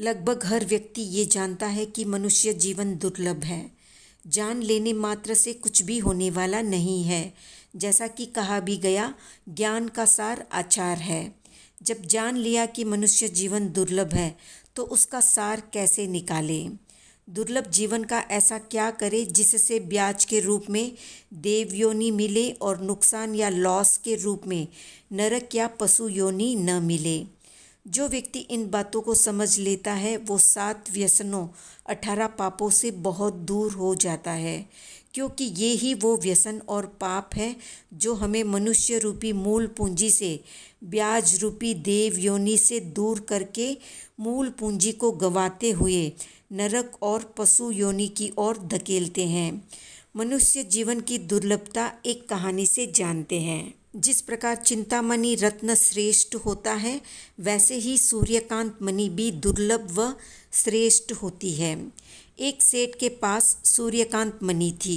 लगभग हर व्यक्ति ये जानता है कि मनुष्य जीवन दुर्लभ है जान लेने मात्र से कुछ भी होने वाला नहीं है जैसा कि कहा भी गया ज्ञान का सार आचार है जब जान लिया कि मनुष्य जीवन दुर्लभ है तो उसका सार कैसे निकाले दुर्लभ जीवन का ऐसा क्या करे जिससे ब्याज के रूप में देव योनि मिले और नुकसान या लॉस के रूप में नरक या पशु योनि न मिले जो व्यक्ति इन बातों को समझ लेता है वो सात व्यसनों अठारह पापों से बहुत दूर हो जाता है क्योंकि ये ही वो व्यसन और पाप है जो हमें मनुष्य रूपी मूल पूंजी से ब्याज रूपी देव योनि से दूर करके मूल पूंजी को गवाते हुए नरक और पशु योनि की ओर धकेलते हैं मनुष्य जीवन की दुर्लभता एक कहानी से जानते हैं जिस प्रकार चिंतामणि रत्न श्रेष्ठ होता है वैसे ही सूर्यकांत मणि भी दुर्लभ व श्रेष्ठ होती है एक सेठ के पास सूर्यकांत मणि थी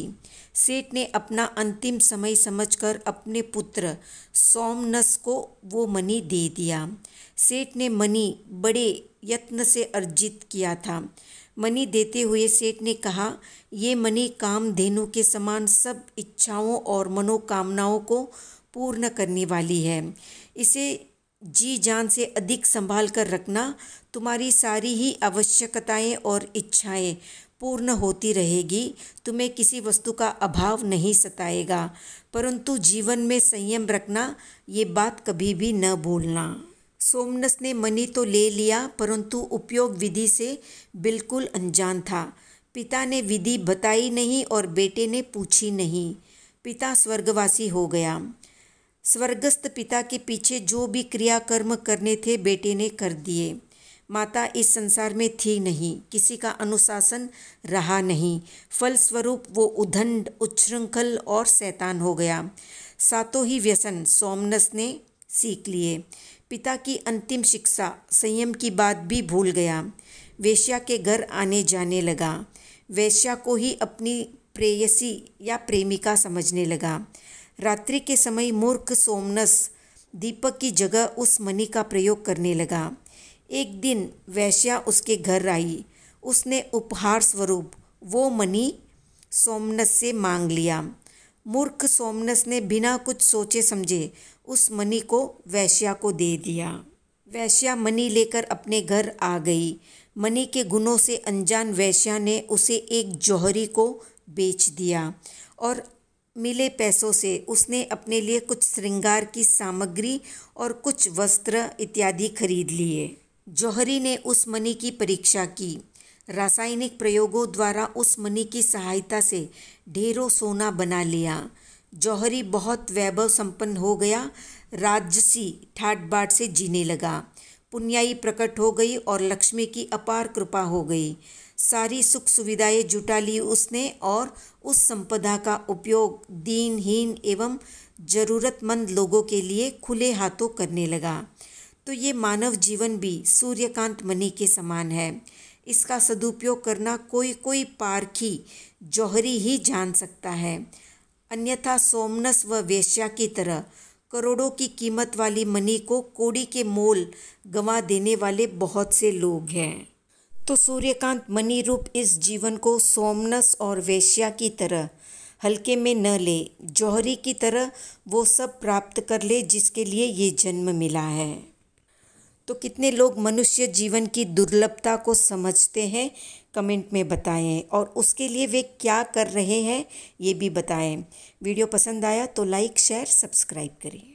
सेठ ने अपना अंतिम समय समझकर अपने पुत्र सोमनस को वो मणि दे दिया सेठ ने मणि बड़े यत्न से अर्जित किया था मणि देते हुए सेठ ने कहा ये मणि कामधेनु के समान सब इच्छाओं और मनोकामनाओं को पूर्ण करने वाली है इसे जी जान से अधिक संभाल कर रखना तुम्हारी सारी ही आवश्यकताएं और इच्छाएं पूर्ण होती रहेगी तुम्हें किसी वस्तु का अभाव नहीं सताएगा परंतु जीवन में संयम रखना ये बात कभी भी न भूलना सोमनस ने मनी तो ले लिया परंतु उपयोग विधि से बिल्कुल अनजान था पिता ने विधि बताई नहीं और बेटे ने पूछी नहीं पिता स्वर्गवासी हो गया स्वर्गस्थ पिता के पीछे जो भी क्रिया कर्म करने थे बेटे ने कर दिए माता इस संसार में थी नहीं किसी का अनुशासन रहा नहीं फलस्वरूप वो उदंड उच्छृंखल और शैतान हो गया सातों ही व्यसन सोमनस ने सीख लिए पिता की अंतिम शिक्षा संयम की बात भी भूल गया वेश्या के घर आने जाने लगा वेश्या को ही अपनी प्रेयसी या प्रेमिका समझने लगा रात्रि के समय मूर्ख सोमनस दीपक की जगह उस मनी का प्रयोग करने लगा एक दिन वैश्या उसके घर आई उसने उपहार स्वरूप वो मनी सोमनस से मांग लिया मूर्ख सोमनस ने बिना कुछ सोचे समझे उस मनी को वैश्या को दे दिया वैश्या मनी लेकर अपने घर आ गई मनी के गुणों से अनजान वैश्या ने उसे एक जौहरी को बेच दिया और मिले पैसों से उसने अपने लिए कुछ श्रृंगार की सामग्री और कुछ वस्त्र इत्यादि खरीद लिए जौहरी ने उस मनी की परीक्षा की रासायनिक प्रयोगों द्वारा उस मनी की सहायता से ढेरों सोना बना लिया जौहरी बहुत वैभव संपन्न हो गया राजसी ठाट बाट से जीने लगा पुण्याई प्रकट हो गई और लक्ष्मी की अपार कृपा हो गई सारी सुख सुविधाएं जुटा ली उसने और उस संपदा का उपयोग दीनहीन एवं ज़रूरतमंद लोगों के लिए खुले हाथों करने लगा तो ये मानव जीवन भी सूर्यकांत मणि के समान है इसका सदुपयोग करना कोई कोई पारखी जौहरी ही जान सकता है अन्यथा सोमनस व वेश्या की तरह करोड़ों की कीमत वाली मनी को कोड़ी के मोल गंवा देने वाले बहुत से लोग हैं तो सूर्यकांत मनी रूप इस जीवन को सोमनस और वेश्या की तरह हल्के में न ले जौहरी की तरह वो सब प्राप्त कर ले जिसके लिए ये जन्म मिला है तो कितने लोग मनुष्य जीवन की दुर्लभता को समझते हैं कमेंट में बताएं और उसके लिए वे क्या कर रहे हैं ये भी बताएं वीडियो पसंद आया तो लाइक शेयर सब्सक्राइब करें